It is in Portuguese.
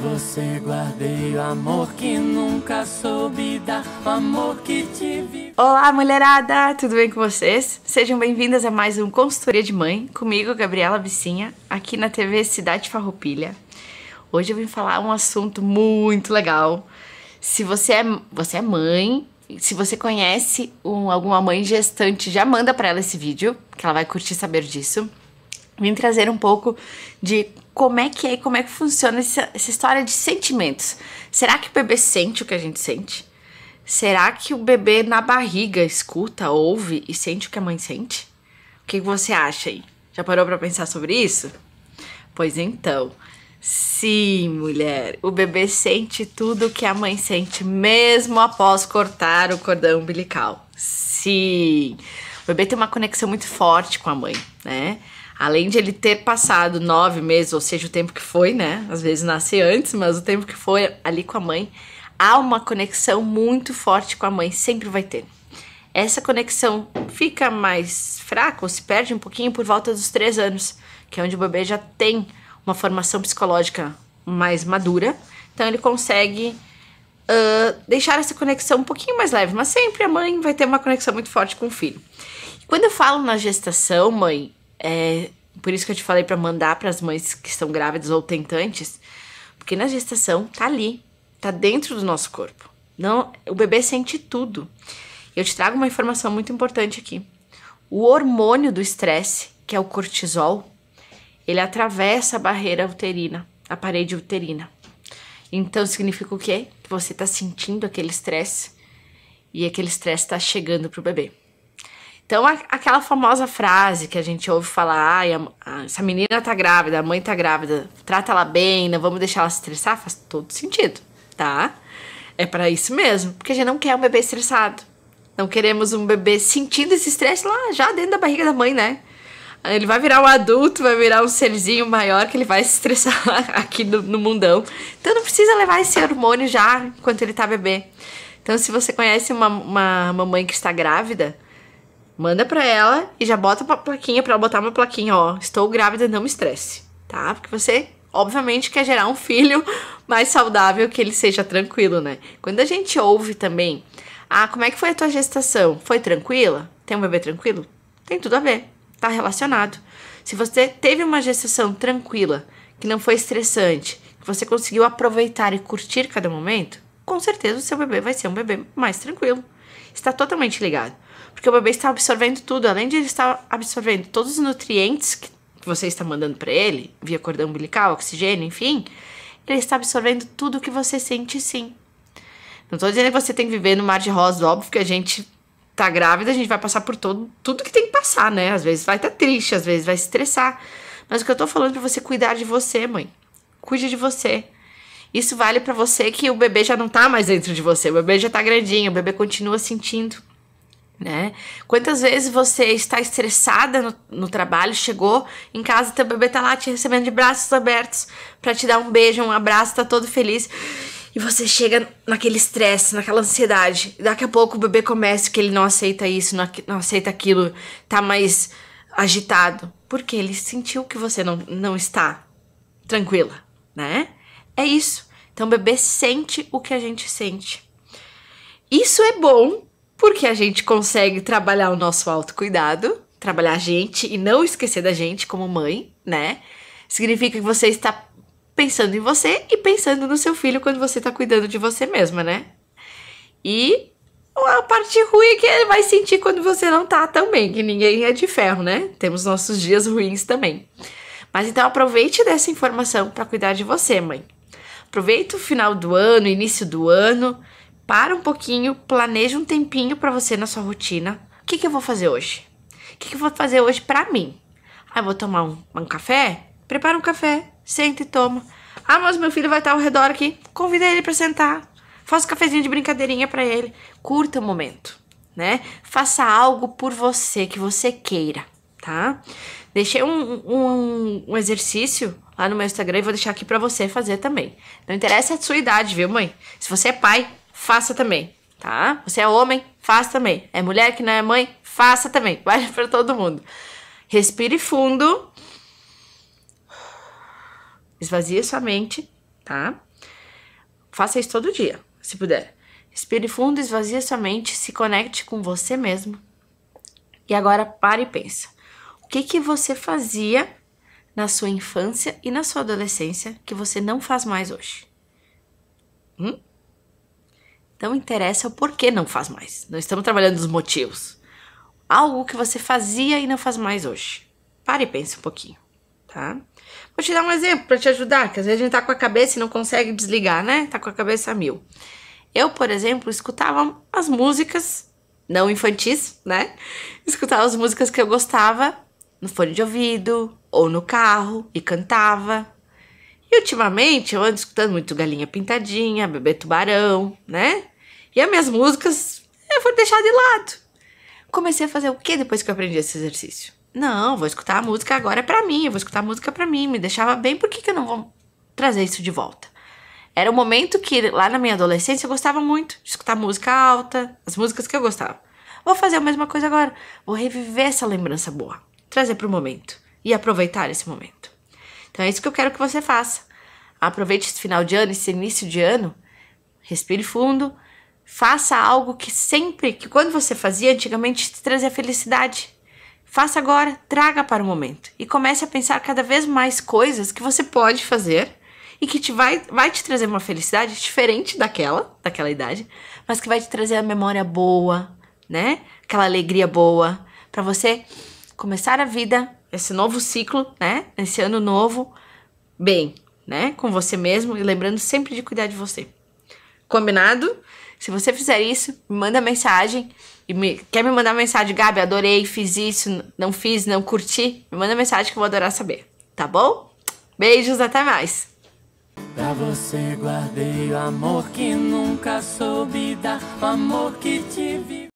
você guardei o amor que nunca soube dar, o amor que tive. Olá, mulherada! Tudo bem com vocês? Sejam bem-vindas a mais um Consultoria de Mãe, comigo, Gabriela Vicinha, aqui na TV Cidade Farroupilha. Hoje eu vim falar um assunto muito legal. Se você é, você é mãe, se você conhece um, alguma mãe gestante, já manda para ela esse vídeo, que ela vai curtir saber disso vim trazer um pouco de como é que é como é que funciona essa, essa, história de sentimentos. Será que o bebê sente o que a gente sente? Será que o bebê na barriga escuta, ouve e sente o que a mãe sente? O que você acha aí? Já parou para pensar sobre isso? Pois então, sim, mulher, o bebê sente tudo o que a mãe sente, mesmo após cortar o cordão umbilical. Sim, o bebê tem uma conexão muito forte com a mãe, né? além de ele ter passado nove meses, ou seja, o tempo que foi, né? Às vezes nasce antes, mas o tempo que foi ali com a mãe, há uma conexão muito forte com a mãe, sempre vai ter. Essa conexão fica mais fraca, ou se perde um pouquinho por volta dos três anos, que é onde o bebê já tem uma formação psicológica mais madura, então ele consegue Uh, deixar essa conexão um pouquinho mais leve, mas sempre a mãe vai ter uma conexão muito forte com o filho. quando eu falo na gestação, mãe, é, por isso que eu te falei para mandar para as mães que estão grávidas ou tentantes, porque na gestação tá ali, tá dentro do nosso corpo. Não, o bebê sente tudo. Eu te trago uma informação muito importante aqui. O hormônio do estresse, que é o cortisol, ele atravessa a barreira uterina, a parede uterina. Então significa o quê? Que você está sentindo aquele estresse e aquele estresse está chegando pro bebê. Então, a, aquela famosa frase que a gente ouve falar: ah, a, a, essa menina tá grávida, a mãe tá grávida, trata ela bem, não vamos deixar ela se estressar, faz todo sentido, tá? É para isso mesmo, porque a gente não quer um bebê estressado. Não queremos um bebê sentindo esse estresse lá, já dentro da barriga da mãe, né? Ele vai virar um adulto, vai virar um serzinho maior que ele vai se estressar aqui no, no mundão. Então não precisa levar esse hormônio já enquanto ele tá bebê. Então, se você conhece uma, uma mamãe que está grávida, Manda pra ela e já bota uma plaquinha pra ela botar uma plaquinha, ó. Estou grávida, não me estresse, tá? Porque você, obviamente, quer gerar um filho mais saudável, que ele seja tranquilo, né? Quando a gente ouve também, ah, como é que foi a tua gestação? Foi tranquila? Tem um bebê tranquilo? Tem tudo a ver, tá relacionado. Se você teve uma gestação tranquila, que não foi estressante, que você conseguiu aproveitar e curtir cada momento, com certeza o seu bebê vai ser um bebê mais tranquilo. Está totalmente ligado porque o bebê está absorvendo tudo, além de ele estar absorvendo todos os nutrientes que você está mandando para ele, via cordão umbilical, oxigênio, enfim, ele está absorvendo tudo que você sente sim. Não estou dizendo que você tem que viver no mar de rosas, óbvio que a gente tá grávida, a gente vai passar por todo, tudo que tem que passar, né? Às vezes vai estar tá triste, às vezes vai se estressar. Mas o que eu tô falando é para você cuidar de você, mãe. Cuide de você. Isso vale para você que o bebê já não tá mais dentro de você, o bebê já tá grandinho, o bebê continua sentindo né? Quantas vezes você está estressada no, no, trabalho, chegou em casa, teu bebê tá lá te recebendo de braços abertos para te dar um beijo, um abraço, tá todo feliz. E você chega naquele estresse, naquela ansiedade. daqui a pouco o bebê começa que ele não aceita isso, não, não aceita aquilo, tá mais agitado. Porque ele sentiu que você não, não está tranquila, né? É isso. Então o bebê sente o que a gente sente. Isso é bom porque a gente consegue trabalhar o nosso autocuidado, trabalhar a gente e não esquecer da gente como mãe, né? Significa que você está pensando em você e pensando no seu filho quando você está cuidando de você mesma, né? E a parte ruim é que ele vai sentir quando você não tá também, que ninguém é de ferro, né? Temos nossos dias ruins também. Mas então aproveite dessa informação para cuidar de você, mãe. Aproveite o final do ano, início do ano, para um pouquinho, planeja um tempinho para você na sua rotina. O que, que eu vou fazer hoje? O que, que eu vou fazer hoje para mim? Ah, vou tomar um, um café? Prepara um café, senta e toma. Ah, mas meu filho vai estar ao redor aqui. Convida ele para sentar. Faça um cafezinho de brincadeirinha para ele. Curta o momento, né? Faça algo por você que você queira, tá? Deixei um, um, um exercício lá no meu Instagram e vou deixar aqui para você fazer também. Não interessa a sua idade, viu, mãe? Se você é pai, faça também, tá? Você é homem, faça também. É mulher que não é mãe, faça também. Vale para todo mundo. Respire fundo. Esvazie sua mente, tá? Faça isso todo dia, se puder. Respire fundo, esvazie sua mente, se conecte com você mesmo. E agora pare e pensa. O que que você fazia na sua infância e na sua adolescência que você não faz mais hoje? Hum? Não interessa o porquê não faz mais. Não estamos trabalhando os motivos. Algo que você fazia e não faz mais hoje. Pare e pense um pouquinho, tá? Vou te dar um exemplo para te ajudar, que às vezes a gente tá com a cabeça e não consegue desligar, né? Tá com a cabeça a mil. Eu, por exemplo, escutava as músicas, não infantis, né? Escutava as músicas que eu gostava no fone de ouvido ou no carro e cantava, e ultimamente eu ando escutando muito Galinha Pintadinha, Bebê Tubarão, né? E as minhas músicas eu vou deixar de lado. Comecei a fazer o que depois que eu aprendi esse exercício? Não, vou escutar a música agora para mim, eu vou escutar a música para mim, me deixava bem, por que, que eu não vou trazer isso de volta? Era um momento que lá na minha adolescência eu gostava muito de escutar música alta, as músicas que eu gostava. Vou fazer a mesma coisa agora, vou reviver essa lembrança boa, trazer para o momento e aproveitar esse momento. Então é isso que eu quero que você faça. Aproveite esse final de ano, esse início de ano, respire fundo, faça algo que sempre, que quando você fazia antigamente, te trazia felicidade. Faça agora, traga para o momento e comece a pensar cada vez mais coisas que você pode fazer e que te vai, vai te trazer uma felicidade diferente daquela, daquela idade, mas que vai te trazer a memória boa, né? Aquela alegria boa para você começar a vida esse novo ciclo, né? Esse ano novo, bem, né? Com você mesmo e lembrando sempre de cuidar de você. Combinado? Se você fizer isso, me manda mensagem. E me, quer me mandar mensagem, Gabi, adorei, fiz isso, não fiz, não curti? Me manda mensagem que eu vou adorar saber, tá bom? Beijos, até mais! Pra você guardei o amor que nunca soube dar, o amor que te